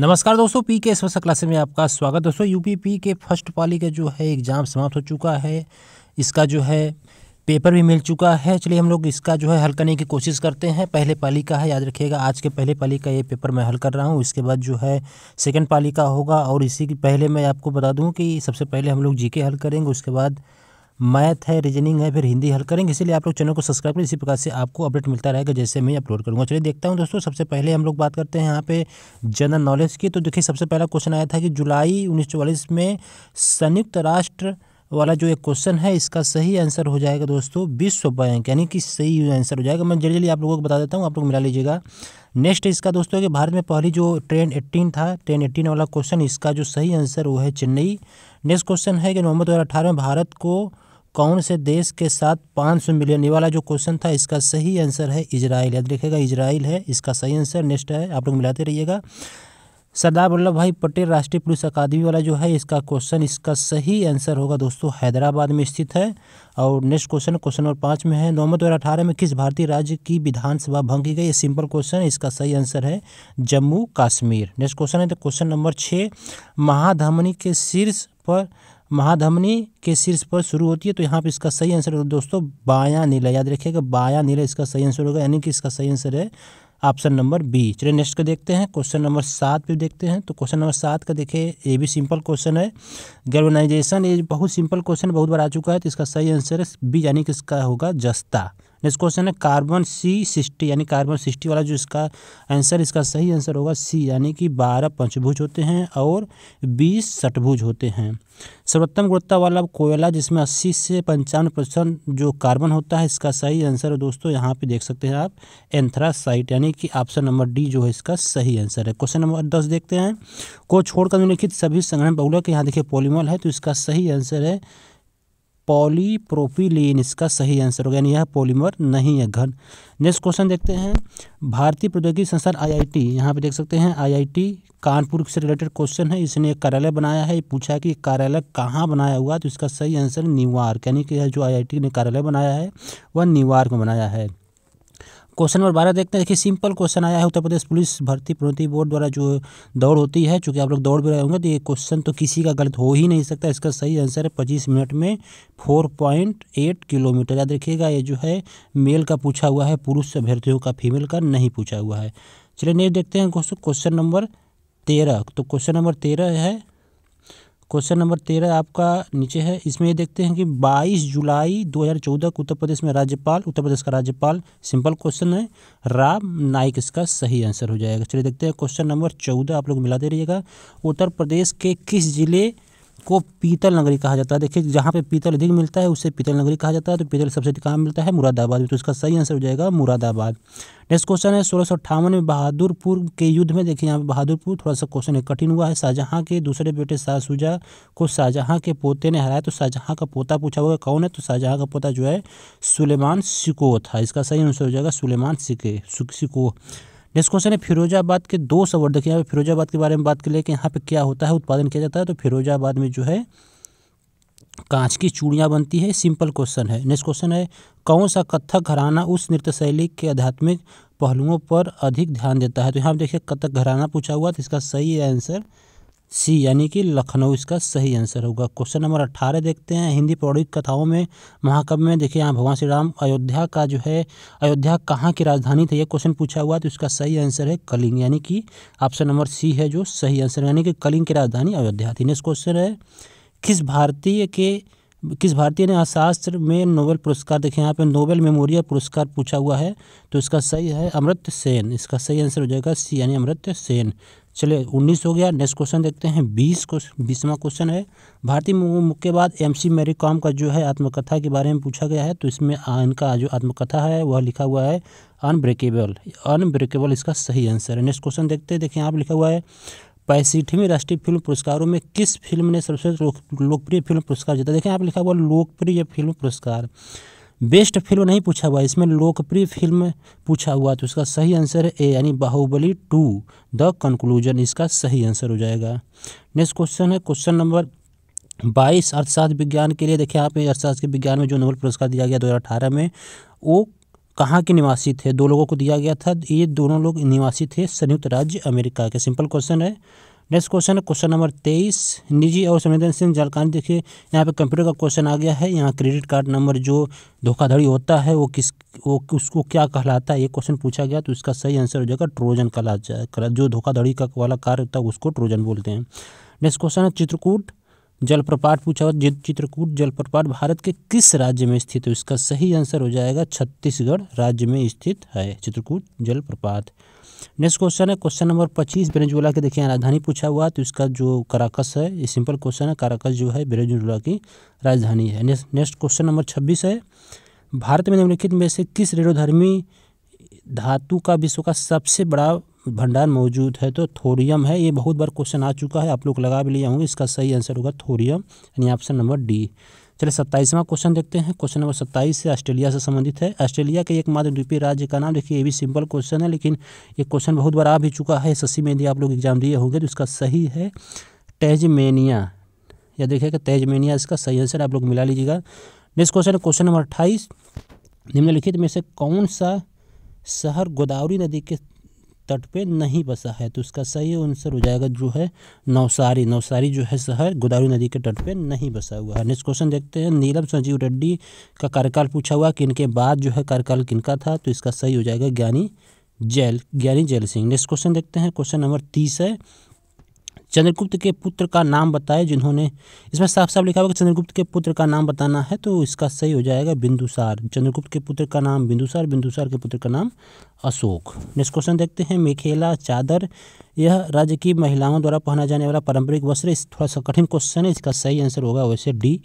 नमस्कार दोस्तों पी के स्वस्थ क्लास में आपका स्वागत दोस्तों यूपीपी पी के फर्स्ट पाली का जो है एग्ज़ाम समाप्त हो चुका है इसका जो है पेपर भी मिल चुका है चलिए हम लोग इसका जो है हल करने की कोशिश करते हैं पहले पाली का है याद रखिएगा आज के पहले पाली का ये पेपर मैं हल कर रहा हूँ इसके बाद जो है सेकेंड पाली का होगा और इसी पहले मैं आपको बता दूँ कि सबसे पहले हम लोग जी हल करेंगे उसके बाद मैथ है रीजनिंग है फिर हिंदी हल करेंगे इसलिए आप लोग चैनल को सब्सक्राइब करें इसी प्रकार से आपको अपडेट मिलता रहेगा जैसे मैं अपलोड करूँगा चलिए देखता हूँ दोस्तों सबसे पहले हम लोग बात करते हैं यहाँ पे जनरल नॉलेज की तो देखिए सबसे पहला क्वेश्चन आया था कि जुलाई उन्नीस में संयुक्त राष्ट्र वाला जो एक क्वेश्चन है इसका सही आंसर हो जाएगा दोस्तों विश्व बैंक यानी कि सही आंसर हो जाएगा मैं जल्दी जल्दी आप लोगों को बता देता हूँ आप लोग मिला लीजिएगा नेक्स्ट इसका दोस्तों कि भारत में पहली जो ट्रेन एट्टीन था ट्रेन एट्टीन वाला क्वेश्चन इसका जो सही आंसर वो है चेन्नई नेक्स्ट क्वेश्चन है कि नवंबर दो में भारत को कौन से देश के साथ 500 मिलियन ये वाला जो क्वेश्चन था इसका सही आंसर है इजराइल याद रखेगा इजराइल है इसका सही आंसर नेक्स्ट है आप लोग मिलाते रहिएगा सरदार वल्लभ भाई पटेल राष्ट्रीय पुलिस अकादमी वाला जो है इसका क्वेश्चन इसका सही आंसर होगा दोस्तों हैदराबाद में स्थित है और नेक्स्ट क्वेश्चन क्वेश्चन नंबर पाँच में है नवंबर दो हज़ार अठारह में किस भारतीय राज्य की विधानसभा भंग की गई ये सिंपल क्वेश्चन है इसका सही आंसर है जम्मू कश्मीर नेक्स्ट क्वेश्चन है तो क्वेश्चन नंबर छः महाधमनी के शीर्ष पर महाधमनी के शीर्ष पर शुरू होती है तो यहाँ पे इसका सही आंसर होगा दोस्तों बाया नीला याद रखिएगा बाया नीला इसका सही आंसर होगा यानी कि इसका सही आंसर है ऑप्शन नंबर बी चलिए नेक्स्ट का देखते हैं क्वेश्चन नंबर सात पे देखते हैं तो क्वेश्चन नंबर सात का देखिए ये भी सिंपल क्वेश्चन है गर्बनाइजेशन ये बहुत सिंपल क्वेश्चन बहुत बार आ चुका है तो इसका सही आंसर बी यानी कि इसका होगा जस्ता नेक्स्ट क्वेश्चन है कार्बन सी सिक्सटी यानी कार्बन सिक्सटी वाला जो इसका आंसर इसका सही आंसर होगा सी यानी कि बारह पंचभुज होते हैं और बीस सठभुज होते हैं सर्वोत्तम गुणवत्ता वाला कोयला जिसमें अस्सी से पंचानवे परसेंट जो कार्बन होता है इसका सही आंसर है दोस्तों यहाँ पे देख सकते हैं आप एंथ्रासाइट यानी कि ऑप्शन नंबर डी जो है इसका सही आंसर है क्वेश्चन नंबर दस देखते हैं को छोड़कर निम्नलिखित सभी संग्रहण बहुलक यहाँ देखिए पॉलीमल है तो इसका सही आंसर है पॉलीप्रोपीलीन इसका सही आंसर होगा यानी यह पॉलीमर नहीं है घन नेक्स्ट क्वेश्चन देखते हैं भारतीय प्रौद्योगिकी संस्थान आईआईटी यहाँ पर देख सकते हैं आईआईटी कानपुर से रिलेटेड क्वेश्चन है इसने एक कार्यालय बनाया है पूछा कि कार्यालय कहाँ बनाया हुआ तो इसका सही आंसर न्यूयॉर्क यानी कि जो आई ने कार्यालय बनाया है वह न्यूयॉर्क में बनाया है क्वेश्चन नंबर बारह देखते हैं देखिए सिंपल क्वेश्चन आया है उत्तर प्रदेश पुलिस भर्ती प्रोन्नति बोर्ड द्वारा जो दौड़ होती है चूँकि आप लोग दौड़ भी रहे होंगे तो ये क्वेश्चन तो किसी का गलत हो ही नहीं सकता इसका सही आंसर है पच्चीस मिनट में फोर पॉइंट एट किलोमीटर याद रखिएगा ये जो है मेल का पूछा हुआ है पुरुष अभ्यर्थियों का फीमेल का नहीं पूछा हुआ है चलिए नेक्स्ट देखते हैं क्वेश्चन नंबर तेरह तो क्वेश्चन नंबर तेरह है क्वेश्चन नंबर तेरह आपका नीचे है इसमें ये देखते हैं कि 22 जुलाई 2014 को उत्तर प्रदेश में राज्यपाल उत्तर प्रदेश का राज्यपाल सिंपल क्वेश्चन है राम नाइक इसका सही आंसर हो जाएगा चलिए देखते हैं क्वेश्चन नंबर चौदह आप लोग मिलाते रहिएगा उत्तर प्रदेश के किस जिले को पीतल नगरी कहा जाता है देखिए जहाँ पे पीतल अधिक मिलता है उसे पीतल नगरी कहा जाता है तो पीतल सबसे कहाँ मिलता है मुरादाबाद तो इसका सही आंसर हो जाएगा मुरादाबाद नेक्स्ट क्वेश्चन है सोलह में बहादुरपुर के युद्ध में देखिए यहाँ पे बहादुरपुर थोड़ा सा क्वेश्चन कठिन हुआ है शाहजहाँ के दूसरे बेटे शाहसुजा को शाहजहाँ के पोते ने हराया तो शाहजहाँ का पोता पूछा हुआ कौन है तो शाहजहाँ का पोता जो है सुलेमान सिको था इसका सही आंसर हो जाएगा सुलेमान सिके सिको नेक्स्ट क्वेश्चन है फिरोजाबाद के दो संवर्धक यहाँ पे फिरोजाबाद के बारे में बात कर लेकिन कि यहाँ पे क्या होता है उत्पादन किया जाता है तो फिरोजाबाद में जो है कांच की चूड़ियाँ बनती है सिंपल क्वेश्चन है नेक्स्ट क्वेश्चन है कौन सा कथक घराना उस नृत्य शैली के आध्यात्मिक पहलुओं पर अधिक ध्यान देता है तो यहाँ देखिए कथक घराना पूछा हुआ तो इसका सही आंसर सी यानी कि लखनऊ इसका सही आंसर होगा क्वेश्चन नंबर अट्ठारह देखते हैं हिंदी पौराणिक कथाओं में महाकाव्य में देखिए यहाँ भगवान श्री राम अयोध्या का जो है अयोध्या कहाँ की राजधानी थी ये क्वेश्चन पूछा हुआ तो इसका सही आंसर है कलिंग यानी कि ऑप्शन नंबर सी है जो सही आंसर यानी कि कलिंग की राजधानी अयोध्या थी नेक्स्ट क्वेश्चन है किस भारतीय के किस भारतीय ने अर्थशास्त्र में नोबेल पुरस्कार देखे यहाँ पे नोबेल मेमोरियल पुरस्कार पूछा हुआ है तो इसका सही है अमृत सेन इसका सही आंसर हो जाएगा सी यानी अमृत सेन चलिए उन्नीस हो गया नेक्स्ट क्वेश्चन देखते हैं बीस बीसवा क्वेश्चन है भारतीय बाद एम सी मेरी कॉम का जो है आत्मकथा के बारे में पूछा गया है तो इसमें इनका जो आत्मकथा है वह लिखा हुआ है अनब्रेकेबल अनब्रेकेबल इसका सही आंसर है नेक्स्ट क्वेश्चन देखते हैं देखिए यहाँ पर लिखा हुआ है पैंसठवीं राष्ट्रीय फिल्म पुरस्कारों में किस फिल्म ने सबसे लोकप्रिय फिल्म पुरस्कार जीता देखिए यहाँ पर लिखा हुआ लोकप्रिय फिल्म पुरस्कार बेस्ट फिल्म नहीं पूछा हुआ इसमें लोकप्रिय फिल्म पूछा हुआ तो इसका सही आंसर है ए यानी बाहुबली टू द कंक्लूजन इसका सही आंसर हो जाएगा नेक्स्ट क्वेश्चन है क्वेश्चन नंबर बाईस अर्थशास्त्र विज्ञान के लिए देखिए आप अर्थशास्त्र के विज्ञान में जो नोबल पुरस्कार दिया गया दो में वो कहाँ के निवासी थे दो लोगों को दिया गया था ये दोनों लोग निवासी थे संयुक्त राज्य अमेरिका के सिंपल क्वेश्चन है नेक्स्ट क्वेश्चन है क्वेश्चन नंबर तेईस निजी और संवेदनशील जानकारी देखिए यहाँ पे कंप्यूटर का क्वेश्चन आ गया है यहाँ क्रेडिट कार्ड नंबर जो धोखाधड़ी होता है वो किस वो उसको क्या कहलाता है ये क्वेश्चन पूछा गया तो इसका सही आंसर हो जाएगा ट्रोजन कहला जो धोखाधड़ी का वाला कार्य होता है उसको ट्रोजन बोलते हैं नेक्स्ट क्वेश्चन है चित्रकूट जलप्रपात पूछा हुआ चित्रकूट जलप्रपात भारत के किस राज्य में स्थित है इसका सही आंसर हो जाएगा छत्तीसगढ़ राज्य में स्थित है चित्रकूट जलप्रपात नेक्स्ट क्वेश्चन है क्वेश्चन नंबर पच्चीस वेनेजुएला की देखिए राजधानी पूछा हुआ तो इसका जो काराकस है ये सिंपल क्वेश्चन है काराकस जो है वेनेजुएला की राजधानी है नेक्स्ट क्वेश्चन नंबर छब्बीस है भारत में निम्नलिखित में से किस रेडोधर्मी धातु का विश्व का सबसे बड़ा भंडार मौजूद है तो थोरियम है ये बहुत बार क्वेश्चन आ चुका है आप लोग लगा भी लिया होंगे इसका सही आंसर होगा थोरियम यानी ऑप्शन नंबर डी चलिए सत्ताईसवां क्वेश्चन देखते हैं क्वेश्चन नंबर सत्ताईस से ऑस्ट्रेलिया से संबंधित है ऑस्ट्रेलिया के एकमात्र द्वीपीय राज्य का नाम देखिए ये भी सिंपल क्वेश्चन है लेकिन ये क्वेश्चन बहुत बार आ भी चुका है एस में आप लोग एग्जाम दिए होंगे तो इसका सही है टेजमेनिया या देखिएगा तेजमेनिया इसका सही आंसर आप लोग मिला लीजिएगा नेक्स्ट क्वेश्चन है क्वेश्चन नंबर अट्ठाईस निम्नलिखित में से कौन सा शहर गोदावरी नदी के तट पे नहीं बसा है तो इसका सही आंसर हो जाएगा जो है नवसारी नवसारी जो है शहर गोदावरी नदी के तट पे नहीं बसा हुआ है नेक्स्ट क्वेश्चन देखते हैं नीलम संजीव रेड्डी का कार्यकाल पूछा हुआ कि इनके बाद जो है कार्यकाल किनका था तो इसका सही हो जाएगा ज्ञानी जैल ज्ञानी जैल सिंह नेक्स्ट क्वेश्चन देखते हैं क्वेश्चन नंबर तीस है चंद्रगुप्त के पुत्र का नाम बताए जिन्होंने इसमें साफ साफ लिखा हुआ कि चंद्रगुप्त के पुत्र का नाम बताना है तो इसका सही हो जाएगा बिंदुसार चंद्रगुप्त के पुत्र का नाम बिंदुसार बिंदुसार के पुत्र का नाम अशोक नेक्स्ट क्वेश्चन देखते हैं मेखेला चादर यह राज्य की महिलाओं द्वारा पहना जाने वाला पारंपरिक वस्त्र इस थोड़ा सा कठिन क्वेश्चन है इसका सही आंसर होगा वैसे डी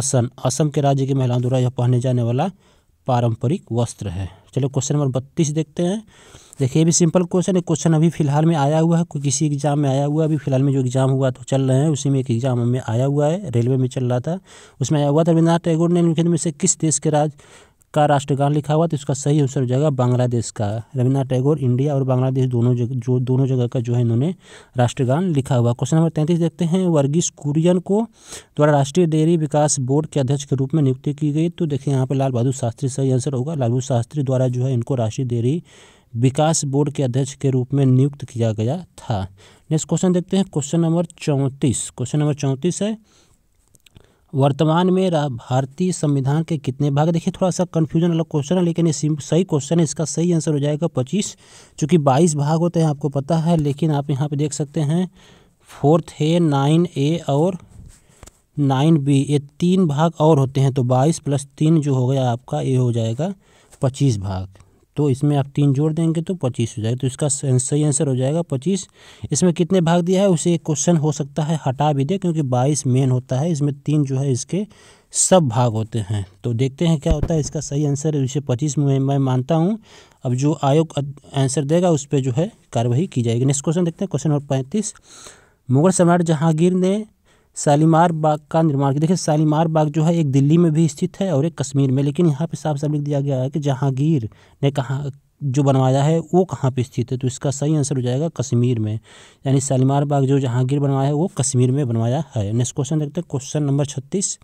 असम असम के राज्य की महिलाओं द्वारा यह पहने जाने वाला पारंपरिक वस्त्र है चलो क्वेश्चन नंबर बत्तीस देखते हैं देखिए भी सिंपल क्वेश्चन है क्वेश्चन अभी फिलहाल में आया हुआ है कोई किसी एग्ज़ाम में आया हुआ है अभी फिलहाल में जो एग्ज़ाम हुआ तो चल रहे हैं उसी में एक एग्ज़ाम में आया हुआ है रेलवे में चल रहा था उसमें आया हुआ था रविन्द्रनाथ टैगोर ने निम्नलिखित में से किस देश के राज का राष्ट्रगान लिखा हुआ तो इसका सही आंसर हो जाएगा बांग्लादेश का रविन्द्रनाथ टैगोर इंडिया और बांग्लादेश दोनों जगह जो दोनों जगह का जो है इन्होंने राष्ट्रगान लिखा हुआ क्वेश्चन नंबर तैंतीस देखते हैं वर्गीस कुरियन को द्वारा राष्ट्रीय डेयरी विकास बोर्ड के अध्यक्ष के रूप में नियुक्ति की गई तो देखिए यहाँ पर लाल बहादुर शास्त्री सही आंसर होगा लाल बहादुर शास्त्री द्वारा जो है इनको राष्ट्रीय डेयरी विकास बोर्ड के अध्यक्ष के रूप में नियुक्त किया गया था नेक्स्ट क्वेश्चन देखते हैं क्वेश्चन नंबर चौंतीस क्वेश्चन नंबर चौंतीस है वर्तमान में भारतीय संविधान के कितने भाग देखिए थोड़ा सा कन्फ्यूजन वाला क्वेश्चन है लेकिन ये सही क्वेश्चन है इसका सही आंसर हो जाएगा पच्चीस चूँकि बाईस भाग होते हैं आपको पता है लेकिन आप यहाँ पर देख सकते हैं फोर्थ है नाइन ए और नाइन बी ये तीन भाग और होते हैं तो बाईस प्लस तीन जो हो गया आपका ये हो जाएगा पच्चीस भाग तो इसमें आप तीन जोड़ देंगे तो पच्चीस हो जाएगा तो इसका सही आंसर हो जाएगा पच्चीस इसमें कितने भाग दिया है उसे एक क्वेश्चन हो सकता है हटा भी दे क्योंकि बाईस मेन होता है इसमें तीन जो है इसके सब भाग होते हैं तो देखते हैं क्या होता है इसका सही आंसर उसे पच्चीस में मैं मानता हूँ अब जो आयोग आंसर देगा उस पर जो है कार्रवाई की जाएगी नेक्स्ट क्वेश्चन देखते हैं क्वेश्चन नंबर पैंतीस मुगल सम्राट जहांगीर ने शालीमार बाग का निर्माण किया देखिए शालीमार बाग जो है एक दिल्ली में भी स्थित है और एक कश्मीर में लेकिन यहाँ पे साफ साफ लिख दिया गया है कि जहांगीर ने कहा जो बनवाया है वो कहाँ पे स्थित है तो इसका सही आंसर हो जाएगा कश्मीर में यानी शालीमार बाग जो जहांगीर बनवाया है वो कश्मीर में बनवाया है नेक्स्ट क्वेश्चन देखते हैं क्वेश्चन नंबर छत्तीस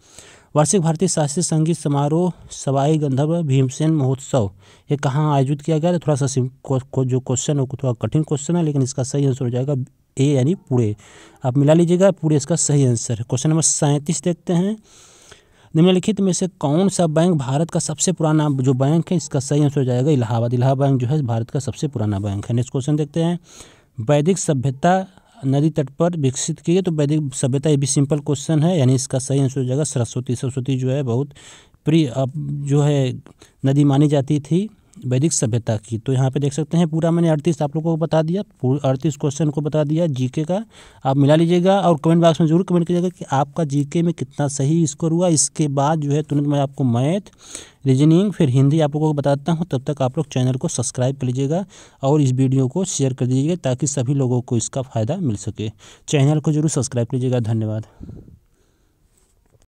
वार्षिक भारतीय शास्त्रीय संगीत समारोह सवाई गंधर्व भीमसेन महोत्सव ये कहाँ आयोजित किया गया था थोड़ा सा जो क्वेश्चन है थोड़ा कठिन क्वेश्चन है लेकिन इसका सही आंसर हो जाएगा ए यानी पूरे आप मिला लीजिएगा पूरे इसका सही आंसर है क्वेश्चन नंबर सैंतीस देखते हैं निम्नलिखित में से कौन सा बैंक भारत का सबसे पुराना जो बैंक है इसका सही आंसर हो जाएगा इलाहाबाद इलाहाबाद बैंक जो है भारत का सबसे पुराना बैंक है नेक्स्ट क्वेश्चन देखते हैं वैदिक सभ्यता नदी तट पर विकसित की है तो वैदिक सभ्यता ये भी सिंपल क्वेश्चन है यानी इसका सही आंसर हो जाएगा सरस्वती सरस्वती जो है बहुत प्रिय जो है नदी मानी जाती थी वैदिक सभ्यता की तो यहाँ पे देख सकते हैं पूरा मैंने अड़तीस आप लोगों को बता दिया अड़तीस क्वेश्चन को बता दिया जीके का आप मिला लीजिएगा और कमेंट बॉक्स में जरूर कमेंट कीजिएगा कि आपका जीके में कितना सही स्कोर हुआ इसके बाद जो है तुरंत मैं आपको मैथ रीजनिंग फिर हिंदी आप लोगों को बताता हूँ तब तक आप लोग चैनल को सब्सक्राइब कर लीजिएगा और इस वीडियो को शेयर कर दीजिएगा ताकि सभी लोगों को इसका फ़ायदा मिल सके चैनल को जरूर सब्सक्राइब कीजिएगा धन्यवाद